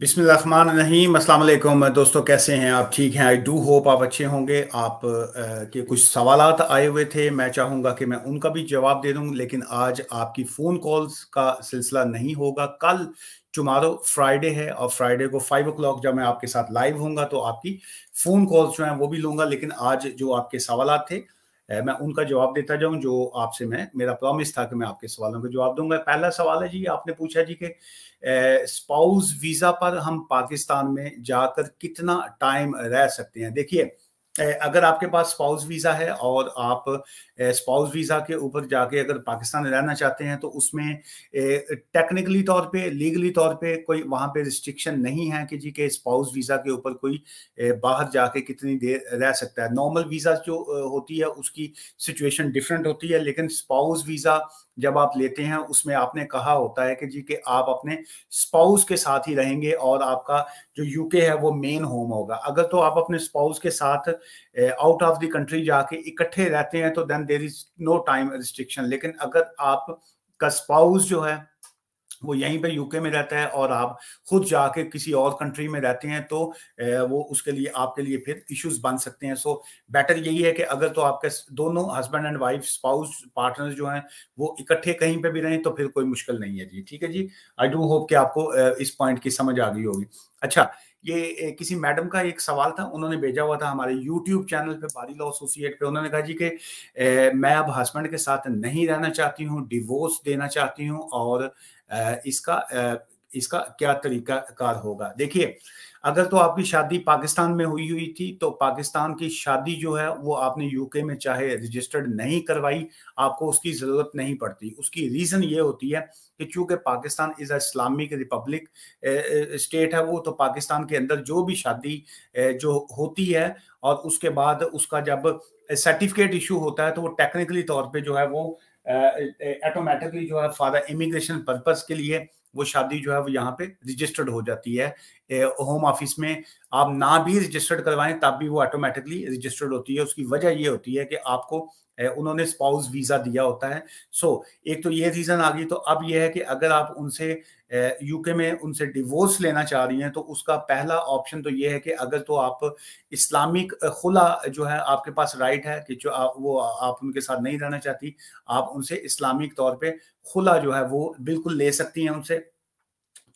बिस्मिल्लाहमान अस्सलाम दोस्तों कैसे हैं आप ठीक हैं आई डू होप आप अच्छे होंगे आप आ, के कुछ सवाल आए हुए थे मैं चाहूँगा कि मैं उनका भी जवाब दे दूँ लेकिन आज आपकी फ़ोन कॉल्स का सिलसिला नहीं होगा कल चुमारो फ्राइडे है और फ्राइडे को फाइव ओ जब मैं आपके साथ लाइव होंगे तो आपकी फ़ोन कॉल्स जो हैं वो भी लूँगा लेकिन आज जो आपके सवाल थे मैं उनका जवाब देता जाऊं जो आपसे मैं मेरा प्रॉमिस था कि मैं आपके सवालों का जवाब दूंगा पहला सवाल है जी आपने पूछा जी कि स्पाउस वीजा पर हम पाकिस्तान में जाकर कितना टाइम रह सकते हैं देखिए अगर आपके पास स्पाउस वीजा है और आप स्पाउस वीज़ा के ऊपर जाके अगर पाकिस्तान रहना चाहते हैं तो उसमें टेक्निकली तौर पे लीगली तौर पे कोई वहां पे रिस्ट्रिक्शन नहीं है कि जी के स्पाउस वीज़ा के ऊपर कोई बाहर जाके कितनी देर रह सकता है नॉर्मल वीज़ा जो होती है उसकी सिचुएशन डिफरेंट होती है लेकिन स्पाउस वीज़ा जब आप लेते हैं उसमें आपने कहा होता है कि जी के आप अपने स्पाउस के साथ ही रहेंगे और आपका जो यूके है वो मेन होम होगा अगर तो आप अपने स्पाउस के साथ आउट ऑफ द कंट्री जाके इकट्ठे रहते हैं तो then there is no time restriction लेकिन अगर आप का स्पाउस जो है वो यहीं पे यूके में रहता है और आप खुद जाके किसी और कंट्री में रहते हैं तो वो उसके लिए आपके लिए फिर इश्यूज बन सकते हैं सो बेटर यही है कि अगर तो आपके दोनों husband and wife spouse partner जो हैं वो इकट्ठे कहीं पे भी रहें तो फिर कोई मुश्किल नहीं है जी ठीक है जी आई डू होप कि आपको इस पॉइंट की समझ आ गई होगी अच्छा ये किसी मैडम का एक सवाल था उन्होंने भेजा हुआ था हमारे यूट्यूब चैनल पे बारी लॉ एसोसिएट पे उन्होंने कहा जी कि मैं अब हस्बैंड के साथ नहीं रहना चाहती हूँ डिवोर्स देना चाहती हूँ और इसका इसका क्या तरीका कार होगा देखिए अगर तो आपकी शादी पाकिस्तान में हुई हुई थी तो पाकिस्तान की शादी जो है वो आपने यूके में चाहे रजिस्टर्ड नहीं करवाई आपको उसकी ज़रूरत नहीं पड़ती उसकी रीज़न ये होती है कि चूंकि Pakistan is a Islamic republic state है वो तो पाकिस्तान के अंदर जो भी शादी जो होती है और उसके बाद उसका जब सर्टिफिकेट इशू होता है तो वो टेक्निकली तौर पर जो है वो ऑटोमेटिकली जो है फॉर इमिग्रेशन पर्पज के लिए वो शादी जो है वो यहाँ पे रजिस्टर्ड हो जाती है होम ऑफिस में आप ना भी रजिस्टर्ड करवाएं तब भी वो ऑटोमेटिकली रजिस्टर्ड होती है उसकी वजह ये होती है कि आपको उन्होंने स्पाउस वीजा दिया होता है सो so, एक तो ये रीजन आ गई तो अब ये है कि अगर आप उनसे यूके में उनसे डिवोर्स लेना चाह रही हैं तो उसका पहला ऑप्शन तो ये है कि अगर तो आप इस्लामिक खुला जो है आपके पास राइट है कि जो आप वो आप उनके साथ नहीं रहना चाहती आप उनसे इस्लामिक तौर पे खुला जो है वो बिल्कुल ले सकती हैं उनसे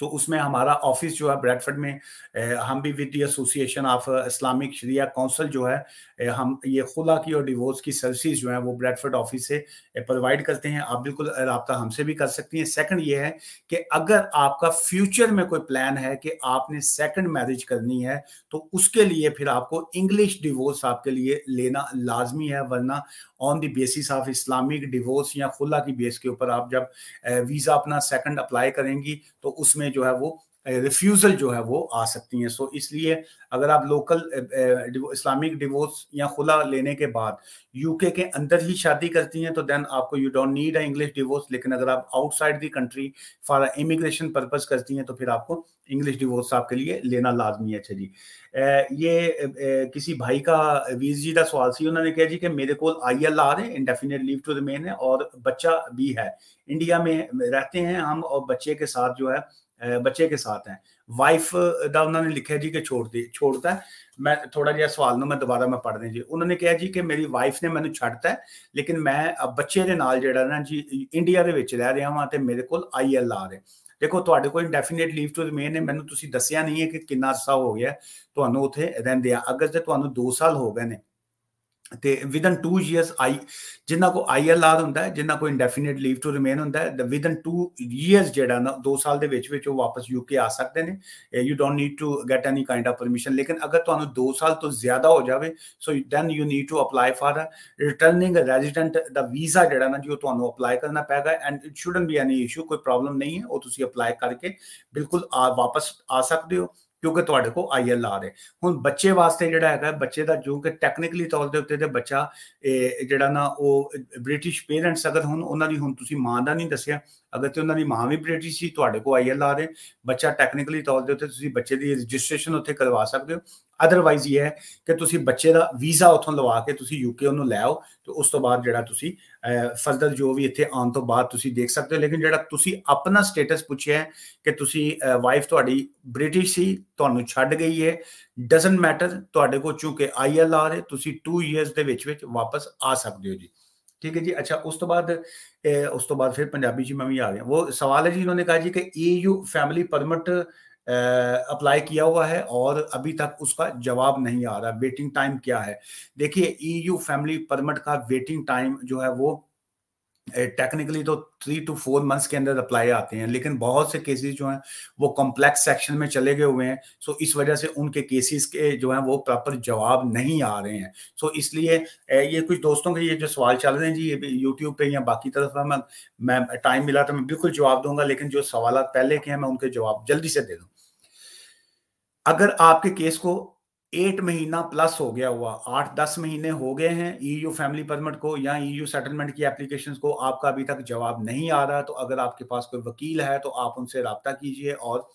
तो उसमें हमारा ऑफिस जो है ब्रैडफर्ड में हम भी with association of Islamic sharia council जो है हम ये खुला की और डिवोर्स की सर्विसेज जो है वो ब्रैडफर्ड ऑफिस से प्रोवाइड करते हैं आप बिल्कुल रबता हमसे भी कर सकती हैं सेकंड ये है कि अगर आपका फ्यूचर में कोई प्लान है कि आपने सेकंड मैरिज करनी है तो उसके लिए फिर आपको इंग्लिश डिवोर्स आपके लिए लेना लाजमी है वरना on the basis of Islamic divorce या खुला की बेस के ऊपर आप जब वीज़ा अपना सेकंड अप्लाई करेंगी तो उसमें चीज़ें जो है वो रिफ्यूज़ल जो है वो आ सकती हैं सो इसलिए अगर आप लोकल इस्लामिक डिवोर्स या खुला लेने के बाद यूके के अंदर ही शादी करती हैं तो देन आपको you don't need a English divorce लेकिन अगर आप outside the country for immigration purpose करती हैं तो फिर आपको इंग्लिश डिवोर्स आपके लिए लेना लाजमी है अच्छा जी ये किसी भाई का वीज जी का सवाल सी उन्होंने कहा जी कि मेरे को आई एल आर है इंडेफिनेट लीव टू रिमेन है और बच्चा भी है इंडिया में रहते हैं हम और बच्चे के साथ जो है ਬੱਚੇ ਕੇ ਸਾਥ ਹੈ ਵਾਈਫ ਦਾ ਉਹਨਾਂ ਨੇ ਲਿਖਿਆ ਜੀ ਕਿ ਛੋੜ ਦੇ ਛੋੜਦਾ ਮੈਂ ਥੋੜਾ ਜਿਹਾ ਸਵਾਲ ਨੂੰ ਮੈਂ ਦੁਬਾਰਾ ਮੈਂ ਪੜ੍ਹਦੇ ਜੀ ਉਹਨਾਂ ਨੇ ਕਿਹਾ ਜੀ ਕਿ ਮੇਰੀ ਵਾਈਫ ਨੇ ਮੈਨੂੰ ਛੱਡਤਾ ਲੇਕਿਨ ਮੈਂ ਬੱਚੇ ਦੇ ਨਾਲ ਜਿਹੜਾ ਨਾ ਜੀ ਇੰਡੀਆ ਦੇ ਵਿੱਚ ਰਹਿ ਰਿਹਾ ਹਾਂ ਤੇ ਮੇਰੇ ਕੋਲ ਆਈਐਲਆਰ ਹੈ ਦੇਖੋ ਤੁਹਾਡੇ ਕੋਲ ਡੈਫੀਨਿਟ ਲੀਵ ਟੂ ਰਿਮੇਨ ਹੈ ਮੈਨੂੰ ਤੁਸੀਂ ਦੱਸਿਆ ਨਹੀਂ ਹੈ ਕਿ ਕਿੰਨਾ ਅਰਸਾ ਹੋ ਗਿਆ ਤੁਹਾਨੂੰ ਉਥੇ ਰਹਿੰਦੇ ਆ ਅਗਰ ਤੇ ਤੁਹਾਨੂੰ 2 ਸਾਲ ਹੋ ਗਏ ਨੇ ਤੇ ਵਿਦਨ 2 ਇਅਰਸ ਆਈ ਜਿਨ੍ਹਾਂ ਕੋ ਆਈਐਲਆਰ ਹੁੰਦਾ ਹੈ ਜਿਨ੍ਹਾਂ ਕੋ ਇਨਡੈਫੀਨਿਟ ਲੀਵ ਟੂ ਰਿਮੇਨ ਹੁੰਦਾ ਹੈ ਵਿਦਨ 2 ਇਅਰਸ ਜਿਹੜਾ ਨਾ 2 ਸਾਲ ਦੇ ਵਿੱਚ ਵਿੱਚ ਉਹ ਵਾਪਸ ਯੂਕੇ ਆ ਸਕਦੇ ਨੇ you don't need to get any kind of permission ਲੇਕਿਨ ਅਗਰ ਤੁਹਾਨੂੰ 2 ਸਾਲ ਤੋਂ ਜ਼ਿਆਦਾ ਹੋ ਜਾਵੇ so then you need to apply for returning resident ਦਾ ਵੀਜ਼ਾ ਜਿਹੜਾ ਨਾ ਜੀ ਉਹ ਤੁਹਾਨੂੰ ਅਪਲਾਈ ਕਰਨਾ ਪੈਗਾ and it shouldn't be any issue ਕੋਈ ਪ੍ਰੋਬਲਮ ਨਹੀਂ ਹੈ ਉਹ ਤੁਸੀਂ ਅਪਲਾਈ ਕਰਕੇ ਬਿਲਕੁਲ ਵਾਪਸ ਆ ਸਕਦੇ ਹੋ ਕਿਉਂਕਿ ਤੁਹਾਡੇ ਕੋ ਆਈਐਲ ਆ ਰਹੇ ਹੁਣ ਬੱਚੇ ਵਾਸਤੇ ਜਿਹੜਾ ਹੈਗਾ ਬੱਚੇ ਦਾ ਜੋ ਕਿ ਟੈਕਨੀਕਲੀ ਤੌਰ ਦੇ ਉੱਤੇ ਤੇ ਬੱਚਾ ਜਿਹੜਾ ਨਾ ਉਹ ਬ੍ਰਿਟਿਸ਼ ਪੇਰੈਂਟਸ ਅਗਰ ਹੁਣ ਉਹਨਾਂ ਦੀ ਹੁਣ ਤੁਸੀਂ ਮਾਂ ਦਾ ਨਹੀਂ ਦੱਸਿਆ ਅਗਰ ਤੇ ਉਹਨਾਂ ਦੀ ਮਾਂ ਵੀ ਬ੍ਰਿਟਿਸ਼ ਸੀ ਤੁਹਾਡੇ ਕੋ ਆਈਐਲਆਰ ਹੈ ਬੱਚਾ ਟੈਕਨੀਕਲੀ ਤੌਰ ਦੇ ਉੱਤੇ ਤੁਸੀਂ ਬੱਚੇ ਦੀ ਰਜਿਸਟ੍ਰੇਸ਼ਨ ਉੱਥੇ ਕਰਵਾ ਸਕਦੇ ਹੋ ਅਦਰਵਾਈਜ਼ ਇਹ ਹੈ ਕਿ ਤੁਸੀਂ ਬੱਚੇ ਦਾ ਵੀਜ਼ਾ ਉੱਥੋਂ ਲਵਾ ਕੇ ਤੁਸੀਂ ਯੂਕੇ ਉਹਨੂੰ ਲੈ ਆਓ ਤੇ ਉਸ ਤੋਂ ਬਾਅਦ ਜਿਹੜਾ ਤੁਸੀਂ ਫਰਦਰ ਜੋ ਵੀ ਇੱਥੇ ਆਉਣ ਤੋਂ ਬਾਅਦ ਤੁਸੀਂ ਦੇਖ ਸਕਦੇ ਹੋ ਲੇਕਿਨ ਜਿਹੜਾ ਤੁਸੀਂ ਆਪਣਾ ਸਟੇਟਸ ਪੁੱਛਿਆ ਕਿ ਤੁਸੀਂ ਵਾਈਫ ਤੁਹਾਡੀ ਬ੍ਰਿਟਿਸ਼ ਸੀ ਤੁਹਾਨੂੰ ਛੱਡ ਗਈ ਹੈ ਡਸਨਟ ਮੈਟਰ ਤੁਹਾਡੇ ਕੋਲ ਚੁੱਕੇ ਆਈਐਲਆਰ ਹੈ ਤੁਸੀਂ 2 ਇਅਰਸ ਦੇ ਵਿੱਚ ਵਿੱਚ ਵਾਪਸ ਆ ਸਕਦੇ ਹੋ ਜੀ जी अच्छा ਜੀ ਅੱਛਾ ਉਸ ਤੋਂ ਬਾਅਦ ਉਸ ਤੋਂ ਬਾਅਦ ਫਿਰ ਪੰਜਾਬੀ ਜੀ ਮੈਂ ਵੀ ਆ ਗਿਆ वो सवाल है जी इन्होंने कहा जी कि यू फैमिली परमिट अप्लाई किया हुआ है और अभी तक उसका जवाब नहीं आ रहा वेटिंग टाइम क्या है देखिए यू फैमिली परमिट का वेटिंग टाइम जो है वो टेक्निकली तो थ्री टू फोर मंथ्स के अंदर अप्लाई आते हैं लेकिन बहुत से केसेस जो हैं वो कॉम्प्लेक्स सेक्शन में चले गए हुए हैं सो इस वजह से उनके केसेस के जो हैं वो प्रॉपर जवाब नहीं आ रहे हैं सो इसलिए ये कुछ दोस्तों के ये जो सवाल चल रहे हैं जी ये यूट्यूब पे या बाकी तरफ मैं मैं टाइम मिला तो मैं बिल्कुल जवाब दूंगा लेकिन जो सवाल पहले के हैं मैं उनके जवाब जल्दी से दे दूँ अगर आपके केस को एट महीना प्लस हो गया हुआ आठ दस महीने हो गए हैं ईयू फैमिली परमिट को या ईयू e सेटलमेंट की एप्लीकेशन को आपका अभी तक जवाब नहीं आ रहा तो अगर आपके पास कोई वकील है तो आप उनसे रबता कीजिए और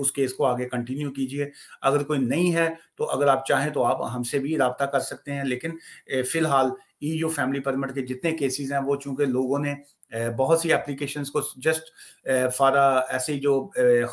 उस केस को आगे कंटिन्यू कीजिए अगर कोई नहीं है तो अगर आप चाहें तो आप हमसे भी रबता कर सकते हैं लेकिन फिलहाल ई यू फैमिली परमिट के जितने केसेस हैं वो चूंकि लोगों ने बहुत सी एप्लीकेशन को जस्ट फारा ऐसे जो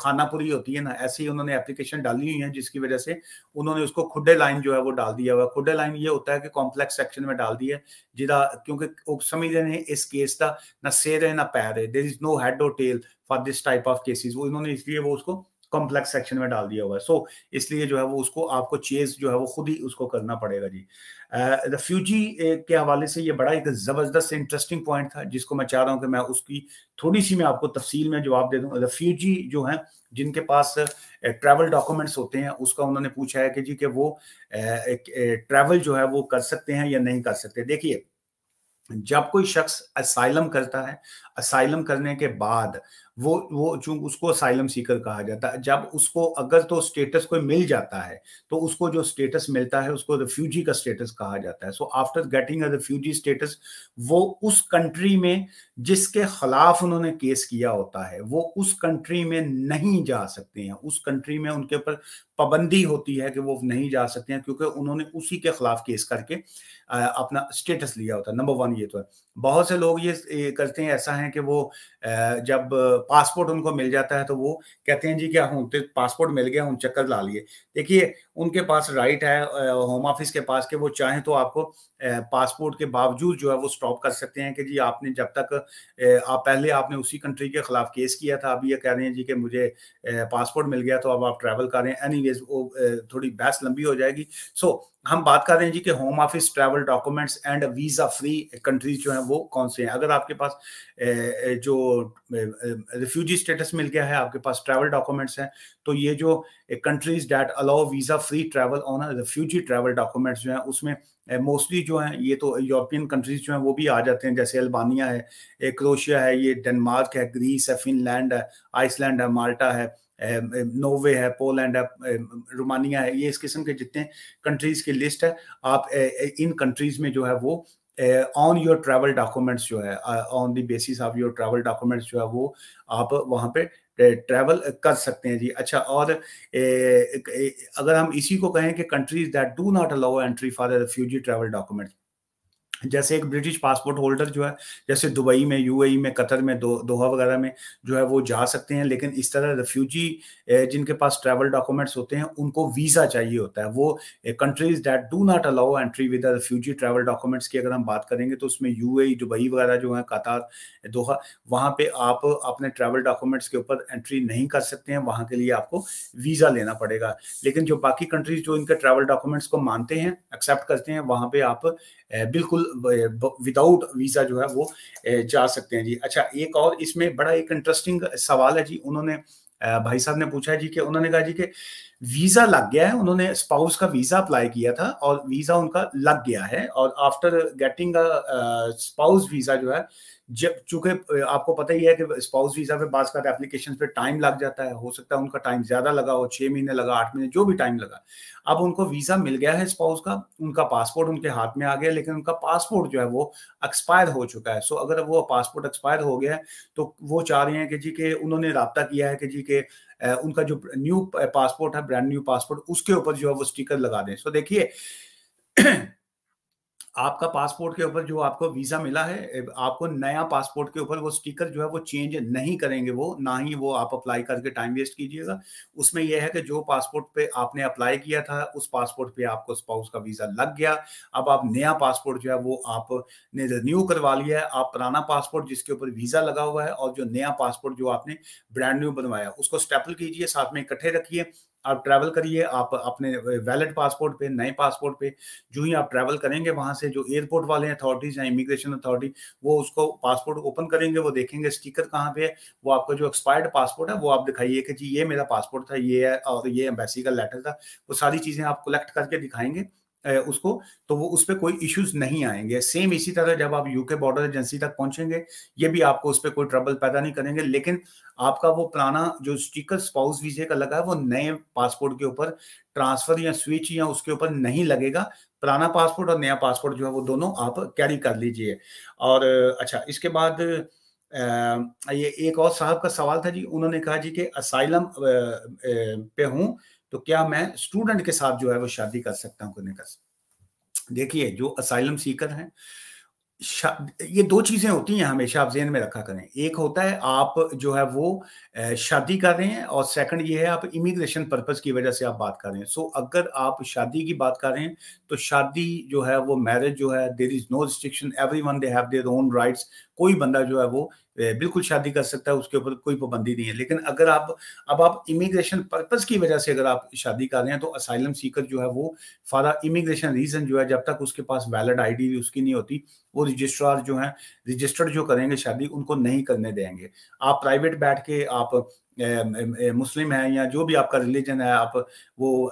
खानापुरी होती है ना ऐसे ही उन्होंने एप्लीकेशन डाली हुई है जिसकी वजह से उन्होंने उसको खुडे लाइन जो है वो डाल दिया हुआ खुडे लाइन ये होता है कि कॉम्प्लेक्स सेक्शन में डाल दिया जिदा क्योंकि समझ रहे इस केस का ना सिर है ना पैर है देर इज नो हैड और tail for this type of cases वो इन्होंने इसलिए वो उसको कॉम्प्लेक्स सेक्शन में डाल दिया हुआ है सो so, इसलिए जो है वो उसको आपको चेज जो है वो खुद ही उसको करना पड़ेगा जी रेफ्यूजी uh, uh, के हवाले से ये बड़ा एक ज़बरदस्त इंटरेस्टिंग पॉइंट था जिसको मैं चाह रहा हूँ कि मैं उसकी थोड़ी सी मैं आपको तफसील में जवाब दे दूँ रेफ्यूजी जो है जिनके पास ट्रैवल uh, डॉक्यूमेंट्स होते हैं उसका उन्होंने पूछा है कि जी कि वो ट्रैवल uh, जो है वो कर सकते हैं या नहीं कर सकते देखिए जब कोई शख्स असाइलम करता है असाइलम करने के बाद वो वो चूंकि उसको साइलम सीकर कहा जाता है जब उसको अगर तो स्टेटस कोई मिल जाता है तो उसको जो स्टेटस मिलता है उसको रिफ्यूजी का स्टेटस कहा जाता है so after getting a refugee status वो उस कंट्री में जिसके खिलाफ उन्होंने केस किया होता है वो उस कंट्री में नहीं जा सकते हैं उस कंट्री में उनके ऊपर पाबंदी होती है कि वो नहीं जा सकते हैं क्योंकि उन्होंने उसी के खिलाफ केस करके अपना स्टेटस लिया होता है नंबर वन ये तो है बहुत से लोग ये करते हैं ऐसा है कि वो जब पासपोर्ट उनको मिल जाता है तो वो कहते हैं जी क्या हूं हाँ, पासपोर्ट मिल गया हूं चक्कर ला लिए देखिए उनके पास राइट है होम ऑफिस के पास के वो चाहें तो आपको पासपोर्ट के बावजूद जो है वो स्टॉप कर सकते हैं कि जी आपने जब तक आप पहले आपने उसी कंट्री के खिलाफ केस किया था अभी ये कह रहे हैं जी कि मुझे पासपोर्ट मिल गया तो अब आप ट्रैवल कर रहे हैं वेज वो थोड़ी बहस लंबी हो जाएगी सो हम बात कर रहे हैं जी कि home office travel documents and visa free countries जो हैं वो कौन से हैं अगर आपके पास जो रिफ्यूजी स्टेटस मिल गया है आपके पास ट्रैवल डॉक्यूमेंट्स हैं तो ये जो countries that allow visa free travel on refugee travel documents जो है उसमें मोस्टली eh, जो है ये तो यूरोपियन कंट्रीज जो है वो भी आ जाते हैं जैसे अल्बानिया है eh, क्रोशिया है ये डेनमार्क है ग्रीस है फिनलैंड है आइसलैंड है माल्टा है eh, नोवे है पोलैंड है रोमानिया है ये इस किस्म के जितने कंट्रीज की लिस्ट है आप इन कंट्रीज में जो है वो ऑन योर ट्रैवल डॉक्यूमेंट्स जो है on the basis of your travel documents जो है वो आप वहाँ पे ट्रैवल कर सकते हैं जी अच्छा और ए, ए, अगर हम इसी को कहें कि countries that do not allow entry for refugee travel documents जैसे एक ब्रिटिश पासपोर्ट होल्डर जो है जैसे दुबई में यूएई e में कतर में दो, दोहा वगैरह में जो है वो जा सकते हैं लेकिन इस तरह रेफ्यूजी जिनके पास ट्रैवल डॉक्यूमेंट्स होते हैं उनको वीज़ा चाहिए होता है वो countries that do not allow entry with refugee travel documents की अगर हम बात करेंगे तो उसमें यू e, दुबई वगैरह जो है कतार दोहा वहाँ पर आप अपने ट्रैवल डॉक्यूमेंट्स के ऊपर एंट्री नहीं कर सकते हैं वहाँ के लिए आपको वीज़ा लेना पड़ेगा लेकिन जो बाकी कंट्रीज जो इनके ट्रैवल डॉक्यूमेंट्स को मानते हैं एक्सेप्ट करते हैं वहाँ पर आप बिल्कुल विदाउट वीजा जो है वो जा सकते हैं जी अच्छा एक और इसमें बड़ा एक इंटरेस्टिंग सवाल है जी उन्होंने भाई साहब ने पूछा है जी कि उन्होंने कहा जी कि वीजा लग गया है उन्होंने स्पाउस का वीजा अप्लाई किया था और वीजा उनका लग गया है और आफ्टर गेटिंग स्पाउस वीजा जो है जब चूंकि uh, आपको पता ही है कि स्पाउस वीजा पे पास करते एप्लीकेशन पे टाइम लग जाता है हो सकता है उनका टाइम ज्यादा लगा हो छह महीने लगा आठ महीने जो भी टाइम लगा अब उनको वीजा मिल गया है स्पाउस का उनका पासपोर्ट उनके हाथ में आ गया लेकिन उनका पासपोर्ट जो है वो एक्सपायर हो चुका है सो अगर वो पासपोर्ट एक्सपायर हो गया है तो वो चाह रहे हैं कि जी के उन्होंने रबता किया है कि जी के उनका जो न्यू पासपोर्ट है ब्रांड न्यू पासपोर्ट उसके ऊपर जो है वो स्टिकर लगा दें सो देखिए आपका पासपोर्ट के ऊपर जो आपको वीजा मिला है आपको नया पासपोर्ट के ऊपर वो स्टिकर जो है वो चेंज नहीं करेंगे वो ना ही वो आप अप्लाई करके टाइम वेस्ट कीजिएगा उसमें यह है कि जो पासपोर्ट पे आपने अप्लाई किया था उस पासपोर्ट पे आपको स्पाउस का वीजा लग गया अब आप नया पासपोर्ट जो है वो आपने रिन्यू करवा लिया है आप पुराना पासपोर्ट जिसके ऊपर वीजा लगा हुआ है और जो नया पासपोर्ट जो आपने ब्रांड न्यू बनवाया उसको स्टेपल कीजिए साथ में इकट्ठे रखिए आप ट्रैवल करिए आप अपने वैलिड पासपोर्ट पे नए पासपोर्ट पे जो ही आप ट्रैवल करेंगे वहां से जो एयरपोर्ट वाले अथॉरिटीज या इमिग्रेशन अथॉरिटी वो उसको पासपोर्ट ओपन करेंगे वो देखेंगे स्टिकर कहाँ पे है वो आपका जो एक्सपायर्ड पासपोर्ट है वो आप दिखाइए कि जी ये मेरा पासपोर्ट था ये है और ये एम्बेसी का लेटर था वो सारी चीजें आप कलेक्ट करके दिखाएंगे उसको तो वो उस पर कोई इश्यूज नहीं आएंगे सेम इसी तरह जब आप यूके बॉर्डर एजेंसी तक पहुंचेंगे ये भी आपको उस पर कोई ट्रबल पैदा नहीं करेंगे लेकिन आपका वो पुराना जो स्टिकर स्पाउस वीजे का लगा है वो नए पासपोर्ट के ऊपर ट्रांसफर या स्विच या उसके ऊपर नहीं लगेगा पुराना पासपोर्ट और नया पासपोर्ट जो है वो दोनों आप कैरी कर लीजिए और अच्छा इसके बाद ये एक और साहब का सवाल था जी उन्होंने कहा जी कि असाइलम पे हूँ तो क्या मैं स्टूडेंट के साथ जो है वो शादी कर सकता हूँ कि नहीं कर सकता देखिए जो असाइलम सीकर हैं ये दो चीजें होती हैं हमेशा आप जेहन में रखा करें एक होता है आप जो है वो शादी कर रहे हैं और सेकंड ये है आप इमिग्रेशन पर्पज की वजह से आप बात कर रहे हैं सो so, अगर आप शादी की बात कर रहे हैं तो शादी जो है वो मैरिज जो है there is no restriction everyone they have own rights कोई बंदा जो है वो बिल्कुल शादी कर सकता है उसके ऊपर कोई पाबंदी नहीं है लेकिन अगर आप अब आप इमिग्रेशन पर्पज की वजह से अगर आप शादी कर रहे हैं तो असाइलम सीकर जो है वो फॉर इमिग्रेशन रीजन जो है जब तक उसके पास वैलिड आईडी उसकी नहीं होती वो रजिस्ट्रार जो है रजिस्टर्ड जो करेंगे शादी उनको नहीं करने देंगे आप प्राइवेट बैठ के आप मुस्लिम हैं या जो भी आपका रिलीजन है आप वो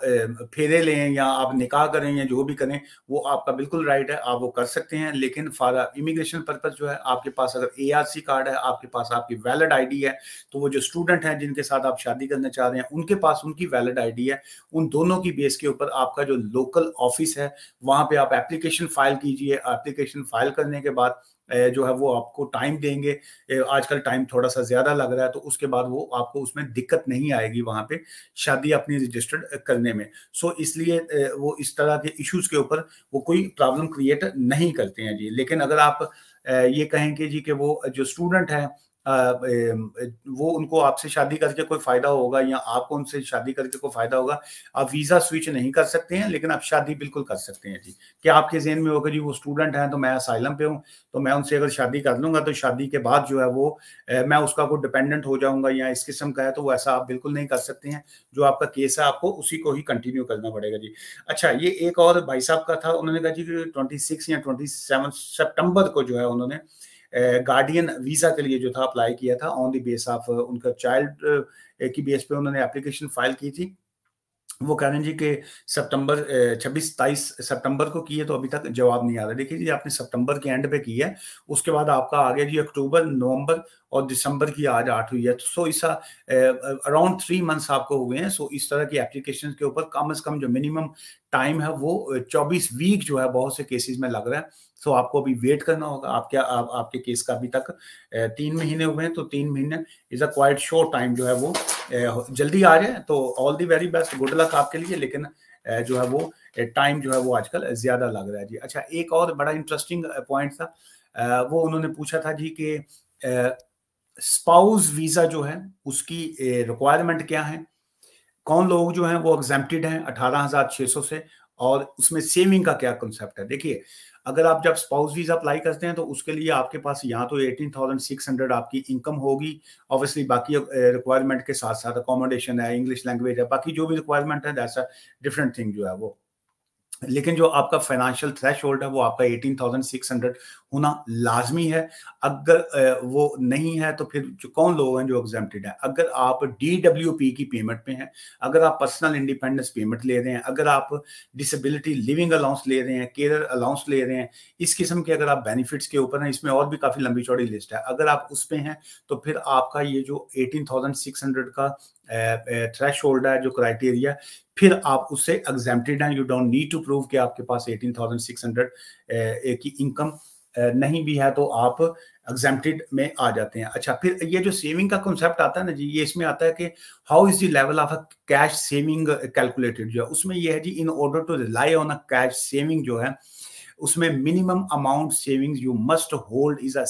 फेरे लें या आप निकाह करें या जो भी करें वो आपका बिल्कुल राइट है आप वो कर सकते हैं लेकिन फॉर इमिग्रेशन पर्पज जो है आपके पास अगर ए कार्ड है आपके पास आपकी वैलिड आईडी है तो वो जो स्टूडेंट हैं जिनके साथ आप शादी करना चाह रहे हैं उनके पास उनकी वैलिड आई है उन दोनों की बेस के ऊपर आपका जो लोकल ऑफिस है वहाँ पर आप एप्लीकेशन फाइल कीजिए एप्लीकेशन फाइल करने के बाद जो है वो आपको टाइम देंगे आजकल टाइम थोड़ा सा ज्यादा लग रहा है तो उसके बाद वो आपको उसमें दिक्कत नहीं आएगी वहां पे शादी अपनी रजिस्टर्ड करने में सो इसलिए वो इस तरह के इश्यूज के ऊपर वो कोई प्रॉब्लम क्रिएट नहीं करते हैं जी लेकिन अगर आप ये कहें कि जी के वो जो स्टूडेंट है वो उनको आपसे शादी करके कोई फायदा होगा या आपको उनसे शादी करके कोई फायदा होगा आप वीजा स्विच नहीं कर सकते हैं लेकिन आप शादी बिल्कुल कर सकते हैं जी कि आपके जेहन में होगा जी वो स्टूडेंट हैं तो मैं असाइलम पे हूँ तो मैं उनसे अगर शादी कर लूंगा तो शादी के बाद जो है वो मैं उसका कोई डिपेंडेंट हो जाऊंगा या इस किस्म का है तो वो ऐसा आप बिल्कुल नहीं कर सकते हैं जो आपका केस है आपको उसी को ही कंटिन्यू करना पड़ेगा जी अच्छा ये एक और भाई साहब का था उन्होंने कहा जी ट्वेंटी सिक्स या ट्वेंटी सेवन सेप्टंबर को जो है उन्होंने गार्डियन वीज़ा के लिए जो था अप्लाई किया था ऑन द बेस ऑफ उनका चाइल्ड uh, की बेस पे उन्होंने एप्लीकेशन फाइल की थी वो कह रहे हैं जी के सितंबर 26 uh, 27 सितंबर को किए तो अभी तक जवाब नहीं आ रहा देखिए जी आपने सितंबर के एंड पे की है उसके बाद आपका आ गया जी अक्टूबर नवंबर और दिसंबर की आज आठ हुई है तो सो इस अराउंड थ्री मंथ्स आपको हुए हैं सो इस तरह की एप्लीकेशन के ऊपर कम से कम जो मिनिमम टाइम है वो चौबीस वीक जो है बहुत से केसेस में लग रहा है सो आपको अभी वेट करना होगा क्या आप, आपके केस का अभी तक तीन महीने हुए हैं तो तीन महीने is a quite short time जो है वो जल्दी आ जाए तो all the very best good luck आपके लिए लेकिन जो है वो टाइम जो है वो आजकल ज्यादा लग रहा है जी अच्छा एक और बड़ा इंटरेस्टिंग पॉइंट था वो उन्होंने पूछा था जी कि स्पाउस वीजा जो है उसकी रिक्वायरमेंट क्या है कौन लोग जो हैं वो एग्जेप्टेड हैं अठारह हजार छह सौ से और उसमें सेविंग का क्या कंसेप्ट है देखिए अगर आप जब स्पाउस वीजा अप्लाई करते हैं तो उसके लिए आपके पास यहाँ तो एटीन थाउजेंड सिक्स हंड्रेड आपकी इनकम होगी ऑब्वियसली बाकी रिक्वायरमेंट के साथ साथ अकोमोडेशन है इंग्लिश लैंग्वेज है बाकी जो भी रिक्वायरमेंट है दैट्स अ डिफरेंट थिंग जो है वो लेकिन जो आपका फाइनेंशियल थ्रेश होल्ड है वो आपका एटीन थाउजेंड सिक्स हंड्रेड होना लाजमी है अगर वो नहीं है तो फिर जो कौन लोग हैं जो एग्जेप्टेड है अगर आप डी डब्ल्यू पी की पेमेंट पे हैं अगर आप पर्सनल इंडिपेंडेंस पेमेंट ले रहे हैं अगर आप डिसेबिलिटी लिविंग अलाउंस ले रहे हैं केयर अलाउंस ले रहे हैं इस किस्म के अगर आप बेनिफिट्स के ऊपर हैं इसमें और भी काफ़ी लंबी चौड़ी लिस्ट है अगर आप उस पर हैं तो फिर आपका ये जो एटीन का थ्रेश होल्ड है जो क्राइटेरिया फिर आप उससे एग्जेप्टेड हैं you don't need to prove कि आपके पास 18,600 की इनकम नहीं भी है तो आप एग्जेप्टेड में आ जाते हैं अच्छा फिर ये जो सेविंग का कॉन्सेप्ट आता है ना जी ये इसमें आता है कि how is the level of a cash saving calculated जो है उसमें ये है जी in order to rely on a cash saving जो है उसमें minimum amount savings you must hold is a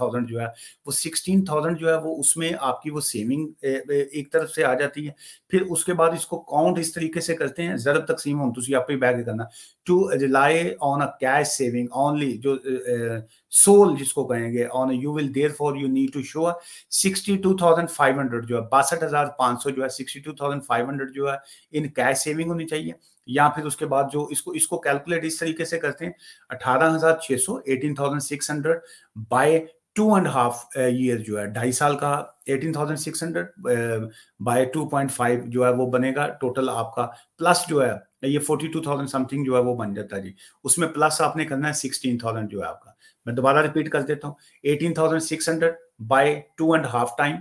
thousand जो है वो सिक्सटीन थाउजेंड जो है वो उसमें आपकी वो सेविंग एक तरफ से आ जाती है फिर उसके बाद इसको काउंट इस तरीके से करते हैं जरब तकसीम हो तुम आप ही बैग करना to rely on a cash saving only जो uh, सोल जिसको कहेंगे on you will therefore you need to show sixty two thousand five hundred जो है बासठ हजार पांच सौ जो है sixty two thousand five hundred जो है इन कैश सेविंग होनी चाहिए या फिर उसके बाद जो इसको इसको कैलकुलेट इस तरीके से करते हैं अठारह हजार छह सौ eighteen thousand six hundred by two and half year जो है ढाई साल का eighteen thousand six hundred by two point five जो है वो बनेगा टोटल आपका प्लस जो है ये फोर्टी टू थाउजेंड समथिंग जो है वो बन जाता है जी उसमें प्लस आपने करना है सिक्सटीन थाउजेंड जो है आपका मैं दोबारा रिपीट कर देता हूँ eighteen thousand six hundred by two and half time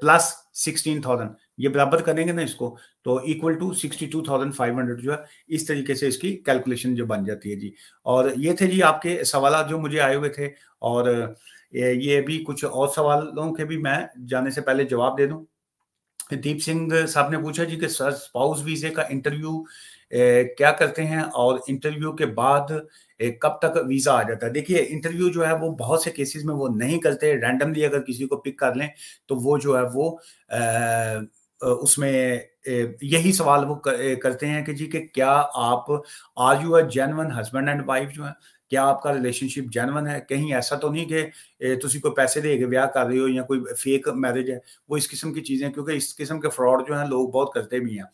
plus sixteen thousand ये बराबर करेंगे ना इसको तो equal to sixty two thousand five hundred जो है इस तरीके से इसकी कैलकुलेशन जो बन जाती है जी और ये थे जी आपके सवाल जो मुझे आए हुए थे और ये भी कुछ और सवालों के भी मैं जाने से पहले जवाब दे दूँ दीप सिंह साहब ने पूछा जी कि सर स्पाउस वीजे का इंटरव्यू क्या करते हैं और इंटरव्यू के बाद कब तक वीजा आ जाता है देखिए इंटरव्यू जो है वो बहुत से केसेस में वो नहीं करते रैंडमली अगर किसी को पिक कर लें तो वो जो है वो आ, उसमें यही सवाल वो करते हैं कि जी कि क्या आप are you a genuine husband and wife जो है क्या आपका रिलेशनशिप जैनवन है कहीं ऐसा तो नहीं कि तुम कोई पैसे दे के ब्याह कर रहे हो या कोई फेक मैरिज है वो इस किस्म की चीज़ें क्योंकि इस किस्म के फ्रॉड जो हैं लोग बहुत करते भी हैं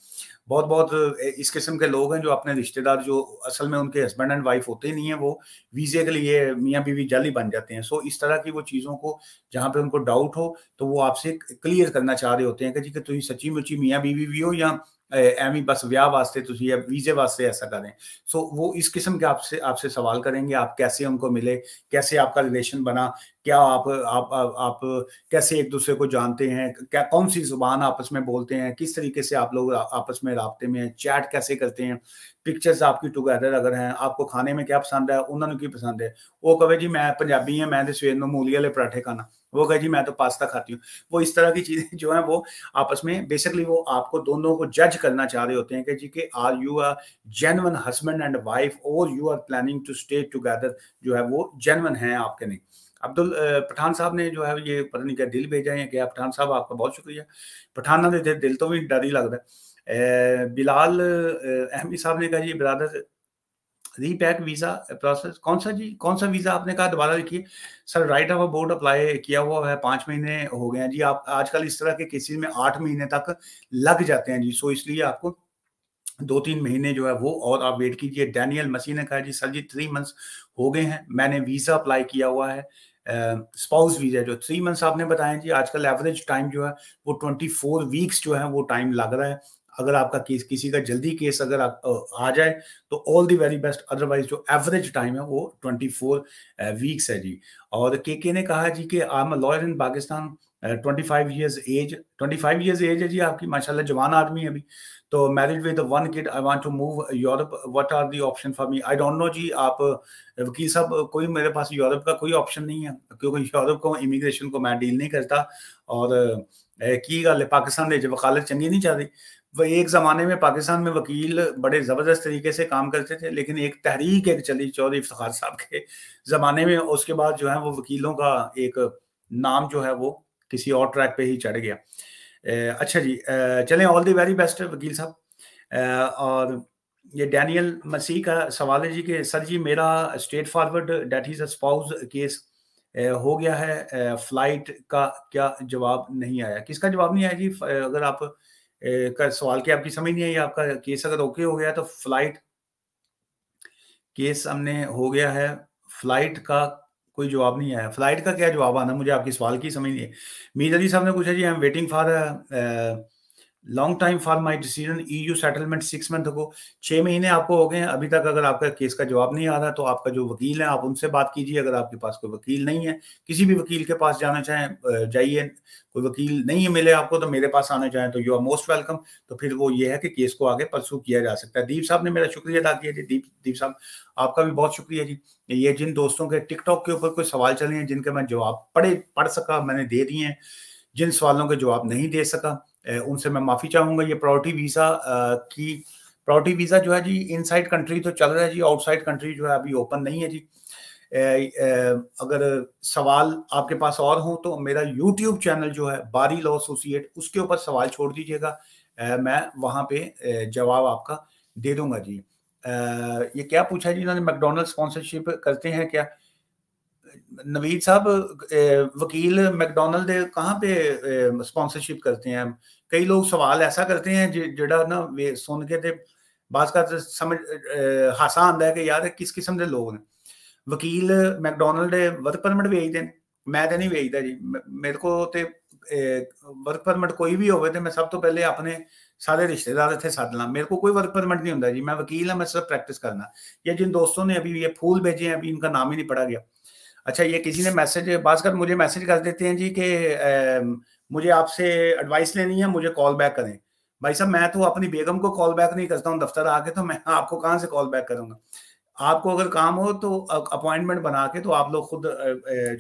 बहुत बहुत इस किस्म के लोग हैं जो अपने रिश्तेदार जो असल में उनके हस्बैंड एंड वाइफ होते ही नहीं है वो वीज़े के लिए मियाँ बीवी ही बन जाते हैं सो इस तरह की वो चीज़ों को जहाँ पे उनको डाउट हो तो वो आपसे क्लियर करना चाह रहे होते हैं कि जी कि तुम सच्ची मुच्ची मियाँ बीवी भी हो या एम ਬਸ ਵਿਆਹ ਵਾਸਤੇ ਤੁਸੀਂ वीजे वास्ते ऐसा करें सो वो इस किस्म के आपसे आपसे सवाल करेंगे आप कैसे उनको मिले कैसे आपका रिलेशन बना क्या आप आप आप, आप कैसे एक दूसरे को जानते हैं क्या कौन सी जुबान आपस में बोलते हैं किस तरीके से आप लोग आपस में रबते में चैट कैसे करते हैं पिक्चर्स आपकी टुगेदर अगर हैं आपको खाने में क्या पसंद है उन्होंने की पसंद है वो कहे जी मैं पंजाबी है मैं तो सवेर में मूली वाले पराठे खाना वो कहे जी मैं तो पास्ता खाती हूँ वो इस तरह की चीज़ें जो है वो आपस में बेसिकली वो आपको दोनों को जज करना चाह रहे होते हैं कि जी के are you are genuine husband and wife और you are planning to stay together जो है वो जेनवन है आपके नहीं अब्दुल पठान साहब ने जो है ये पता नहीं क्या दिल भेजा है क्या पठान साहब आपका बहुत शुक्रिया पठाना ਦੇ ਦਿਲ ਤੋਂ ਵੀ ਡਰ ਹੀ है बिलाल अहमद साहब ने कहा जी ਬਰਾਦਰ रीपैक वीजा प्रोसेस कौन सा जी कौन सा वीजा आपने कहा दोबारा लिखिए sir right of board apply किया हुआ है पांच महीने हो गए हैं जी आप आजकल इस तरह के केसेस में आठ महीने तक लग जाते हैं जी सो इसलिए आपको दो तीन महीने जो है वो और आप वेट कीजिए डैनियल मसीह ने कहा जी सर जी थ्री मंथ्स हो गए हैं मैंने वीजा अप्लाई किया हुआ है स्पाउस वीजा जो थ्री मंथ्स आपने बताया जी आजकल एवरेज टाइम जो है वो ट्वेंटी फोर वीक्स जो है वो टाइम लग रहा है अगर आपका केस किसी का जल्दी केस अगर आ, आ जाए तो all the very best otherwise जो एवरेज टाइम है वो ट्वेंटी फोर वीक्स है जी और के के ने कहा जी कि I am lawyer in Pakistan twenty five years age twenty five years age है जी आपकी माशा जवान आदमी है अभी तो marriage with one kid I want to move Europe what are the option for me I don't know जी आप uh, वकील साहब uh, कोई मेरे पास यूरोप का कोई ऑप्शन नहीं है क्योंकि यूरोप को इमिग्रेशन को मैं डील नहीं करता और uh, की गल है पाकिस्तान के वकालत चंगी नहीं चाहती रही वह एक ज़माने में पाकिस्तान में वकील बड़े ज़बरदस्त तरीके से काम करते थे लेकिन एक तहरीक एक चली चौधरी इफ्तार साहब के ज़माने में उसके बाद जो है वो वकीलों का एक नाम जो है वो किसी और ट्रैक पे ही चढ़ गया अच्छा जी ए, चलें ऑल द वेरी बेस्ट वकील साहब और ये डैनियल मसीह का सवाल है जी कि सर जी मेरा straightforward date is a case हो गया है फ्लाइट का क्या जवाब नहीं आया किसका जवाब नहीं आया जी अगर आप का सवाल क्या आपकी समझ नहीं आई आपका केस अगर ओके हो गया तो फ्लाइट केस हमने हो गया है फ्लाइट का कोई जवाब नहीं आया फ्लाइट का क्या जवाब आना मुझे आपकी सवाल की समझ नहीं है मीर अली साहब ने पूछा जी I am waiting for long time for my decision EU settlement six month को छह महीने आपको हो गए हैं अभी तक अगर आपका केस का जवाब नहीं आ रहा तो आपका जो वकील है आप उनसे बात कीजिए अगर आपके पास कोई वकील नहीं है किसी भी वकील के पास जाना चाहें जाइए कोई वकील नहीं मिले आपको तो मेरे पास आना चाहें तो यू आर मोस्ट वेलकम तो फिर वो ये है कि केस को आगे परसू किया जा सकता है दीप साहब ने मेरा शुक्रिया अदा किया जी दीप दीप साहब आपका भी बहुत शुक्रिया जी ये जिन दोस्तों के टिकटॉक के ऊपर कोई सवाल चले हैं जिनके मैं जवाब पढ़े पढ़ सका मैंने दे दिए हैं जिन सवालों के जवाब नहीं दे सका उनसे मैं माफ़ी चाहूंगा ये प्रायोरिटी वीज़ा की प्रायोरिटी वीज़ा जो है जी इनसाइड कंट्री तो चल रहा है जी आउटसाइड कंट्री जो है अभी ओपन नहीं है जी अगर सवाल आपके पास और हो तो मेरा यूट्यूब चैनल जो है बारी लॉ एसोसिएट उसके ऊपर सवाल छोड़ दीजिएगा मैं वहां पे जवाब आपका दे दूंगा जी ये क्या पूछा जी इन्होंने मैकडोनल्ड स्पॉन्सरशिप करते हैं क्या नवीद साहब वकील मैकडोनल्ड कहाँ पे स्पॉन्सरशिप करते हैं कई लोग सवाल ऐसा करते हैं ਜਿਹੜਾ सुन के ਕੇ ਤੇ ਬਾਸ ਕਰ समझ ਹਾਸਾ ਆਂਦਾ है कि यार किस किस्म के लोग हैं वकील मैकडोनल्ड वर्क परमिट ਵੇਚਦੇ ਨੇ मैं तो नहीं ਵੇਚਦਾ जी मेरे को ते वर्क परमिट कोई भी हो ਤੇ मैं सब तो पहले अपने सारे रिश्तेदार इतने सद ला मेरे को कोई वर्क परमिट नहीं होंगे जी मैं वकील हाँ मैं सब प्रैक्टिस करना या जिन दोस्तों ने अभी ये फूल भेजे हैं अभी इनका नाम ही नहीं पढ़ा गया अच्छा ये किसी ने मैसेज कर मुझे मैसेज कर देते हैं जी कि मुझे आपसे एडवाइस लेनी है मुझे कॉल बैक करें भाई साहब मैं तो अपनी बेगम को कॉल बैक नहीं करता हूँ दफ्तर आके तो मैं आपको कहाँ से कॉल बैक करूँगा आपको अगर काम हो तो अपॉइंटमेंट बना के तो आप लोग खुद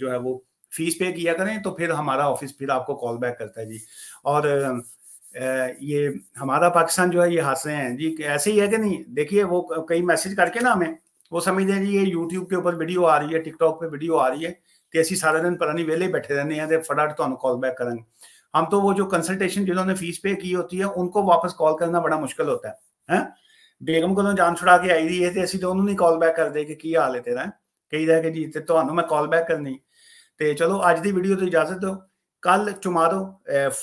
जो है वो फीस पे किया करें तो फिर हमारा ऑफिस फिर आपको कॉल बैक करता है जी और ये हमारा पाकिस्तान जो है ये हादसे हैं जी ऐसे ही है कि नहीं देखिए वो कई मैसेज करके ना हमें वो समझते हैं जी ये यूट्यूब के ऊपर वीडियो आ रही है टिकटॉक पे वीडियो आ रही है कि ਅਸੀਂ ਸਾਰਾ दिन पता नहीं वेले ਬੈਠੇ ਰਹਿੰਦੇ ਆ फटाफट ਫਟਾਫਟ ਤੁਹਾਨੂੰ बैक करेंगे हम तो वो जो कंसल्टेशन जिन्होंने फीस पे की होती है उनको वापस कॉल करना बड़ा मुश्किल होता है, है? बेगम को तो जान छुड़ा के आई दी है तो असं तो उन्होंने कॉल बैक करते कि की हाल है तेरा कही दिया कि जी तो मैं कॉल बैक करनी तो चलो अज की वीडियो तो इजाजत दो ਦਿਓ कल चुमारो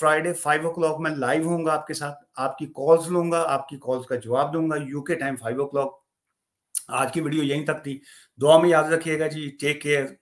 फ्राइडे फाइव ओ क्लॉक मैं लाइव होऊंगा आपके साथ आपकी कॉल्स लूंगा आपकी कॉल्स का जवाब दूंगा UK time five o'clock आज की वीडियो यहीं तक थी दुआ में याद रखिएगा जी टेक केयर